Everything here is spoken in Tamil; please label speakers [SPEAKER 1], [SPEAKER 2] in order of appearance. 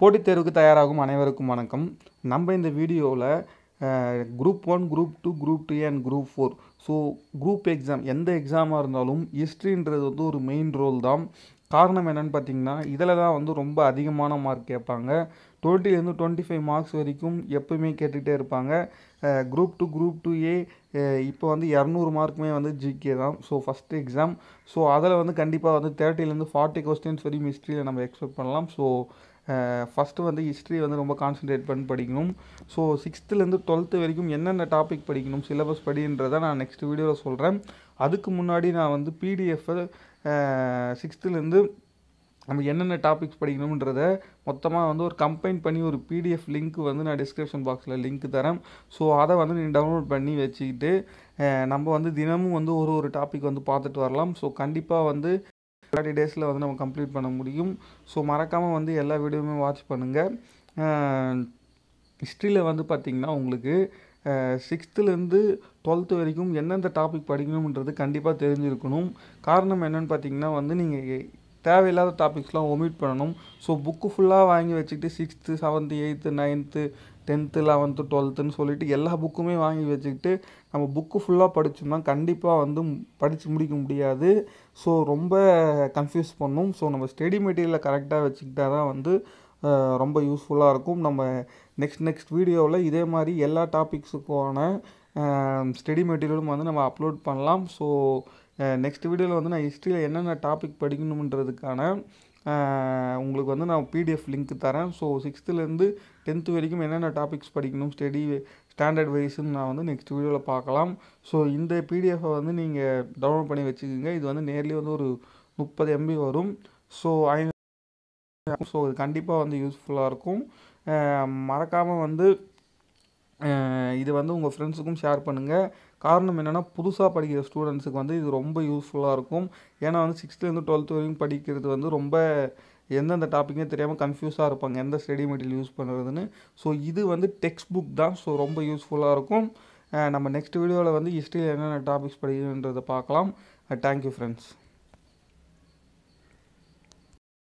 [SPEAKER 1] போட்டித் தேர்வுக்கு தயாராகும் அனைவருக்கும் வணக்கம் நம்ம இந்த வீடியோவில் group one group two group three and group four so group exam எந்த எக்ஸாமாக இருந்தாலும் ஹிஸ்ட்ரின்றது வந்து ஒரு மெயின் ரோல் தான் காரணம் என்னென்னு பார்த்தீங்கன்னா இதில் தான் வந்து ரொம்ப அதிகமான மார்க் கேட்பாங்க டுவெண்ட்டிலேருந்து டுவெண்ட்டி ஃபைவ் மார்க்ஸ் வரைக்கும் எப்போயுமே கேட்டுகிட்டே இருப்பாங்க group two group two A இப்போ வந்து இரநூறு மார்க்குமே வந்து ஜிகே தான் ஸோ ஃபஸ்ட் எக்ஸாம் ஸோ அதில் வந்து கண்டிப்பாக வந்து தேர்ட்டிலேருந்து ஃபார்ட்டி கொஸ்டின்ஸ் வரையும் ஹிஸ்ட்ரியில் நம்ம எக்ஸ்பெக்ட் பண்ணலாம் ஸோ ஃபஸ்ட்டு வந்து ஹிஸ்ட்ரி வந்து ரொம்ப கான்சன்ட்ரேட் பண்ணி படிக்கணும் ஸோ சிக்ஸ்த்துலேருந்து டுவெல்த்து வரைக்கும் என்னென்ன டாபிக் படிக்கணும் சிலபஸ் படின்றதை நான் நெக்ஸ்ட் வீடியோவில் சொல்கிறேன் அதுக்கு முன்னாடி நான் வந்து பிடிஎஃப் சிக்ஸ்த்துலேருந்து நம்ம என்னென்ன டாபிக்ஸ் படிக்கணுன்றத மொத்தமாக வந்து ஒரு கம்பைன் பண்ணி ஒரு பிடிஎஃப் லிங்க் வந்து நான் டிஸ்கிரிப்ஷன் பாக்ஸில் லிங்க் தரேன் ஸோ அதை வந்து நீங்கள் டவுன்லோட் பண்ணி வச்சுக்கிட்டு நம்ம வந்து தினமும் வந்து ஒரு ஒரு டாபிக் வந்து பார்த்துட்டு வரலாம் ஸோ கண்டிப்பாக வந்து தேர்ட்டி டேஸில் வந்து நம்ம கம்ப்ளீட் பண்ண முடியும் ஸோ மறக்காமல் வந்து எல்லா வீடியோவுமே வாட்ச் பண்ணுங்கள் ஹிஸ்ட்ரியில் வந்து பார்த்திங்கன்னா உங்களுக்கு சிக்ஸ்த்துலேருந்து டுவெல்த்து வரைக்கும் எந்தெந்த டாபிக் படிக்கணுன்றது கண்டிப்பாக தெரிஞ்சிருக்கணும் காரணம் என்னென்னு பார்த்தீங்கன்னா வந்து நீங்கள் தேவையில்லாத டாபிக்ஸ்லாம் ஒமிட் பண்ணணும் ஸோ புக்கு ஃபுல்லாக வாங்கி வச்சுக்கிட்டு sixth seventh eighth ninth tenth eleventh டுவெல்த்துன்னு சொல்லிட்டு எல்லா புக்குமே வாங்கி வச்சுக்கிட்டு நம்ம புக்கு ஃபுல்லாக படித்தோம்னா கண்டிப்பாக வந்து படித்து முடிக்க முடியாது ஸோ ரொம்ப கன்ஃபியூஸ் பண்ணும் ஸோ நம்ம ஸ்டடி மெட்டீரியலை கரெக்டாக வச்சுக்கிட்டால் தான் வந்து ரொம்ப யூஸ்ஃபுல்லாக இருக்கும் நம்ம நெக்ஸ்ட் நெக்ஸ்ட் வீடியோவில் இதே மாதிரி எல்லா ஆன ஸ்டடி மெட்டீரியலும் வந்து நம்ம அப்லோட் பண்ணலாம் ஸோ நெக்ஸ்ட் வீடியோவில் வந்து நான் ஹிஸ்ட்ரியில் என்னென்ன டாபிக் படிக்கணுன்றதுக்கான உங்களுக்கு வந்து நான் பிடிஎஃப் லிங்க் தரேன் ஸோ சிக்ஸ்த்துலேருந்து டென்த்து வரைக்கும் என்னென்ன டாபிக்ஸ் படிக்கணும் ஸ்டடி ஸ்டாண்டர்ட் வைஸ்ன்னு நான் வந்து நெக்ஸ்ட் வீடியோவில் பார்க்கலாம் ஸோ இந்த பிடிஎஃபை வந்து நீங்கள் டவுன்லோட் பண்ணி வச்சுக்கோங்க இது வந்து நேர்லேயே வந்து ஒரு முப்பது எம்பி வரும் ஸோ ஐ ஸோ இது கண்டிப்பாக வந்து யூஸ்ஃபுல்லாக இருக்கும் மறக்காமல் வந்து இது வந்து உங்கள் ஃப்ரெண்ட்ஸுக்கும் ஷேர் பண்ணுங்கள் காரணம் என்னென்னா புதுசாக படிக்கிற ஸ்டூடெண்ட்ஸுக்கு வந்து இது ரொம்ப யூஸ்ஃபுல்லாக இருக்கும் ஏன்னா வந்து சிக்ஸ்த்துலேருந்து டுவெல்த் வரைக்கும் படிக்கிறது வந்து ரொம்ப எந்தெந்த டாப்பிக்கே தெரியாமல் கன்ஃபியூஸாக இருப்பாங்க எந்த ஸ்டடி மெட்டீரியல் யூஸ் பண்ணுறதுன்னு ஸோ இது வந்து டெக்ஸ்ட் புக் தான் ஸோ ரொம்ப யூஸ்ஃபுல்லாக இருக்கும் நம்ம நெக்ஸ்ட் வீடியோவில் வந்து ஹிஸ்ட்ரியில் என்னென்ன டாபிக்ஸ் படிக்கணுன்றதை பார்க்கலாம் தேங்க்யூ ஃப்ரெண்ட்ஸ்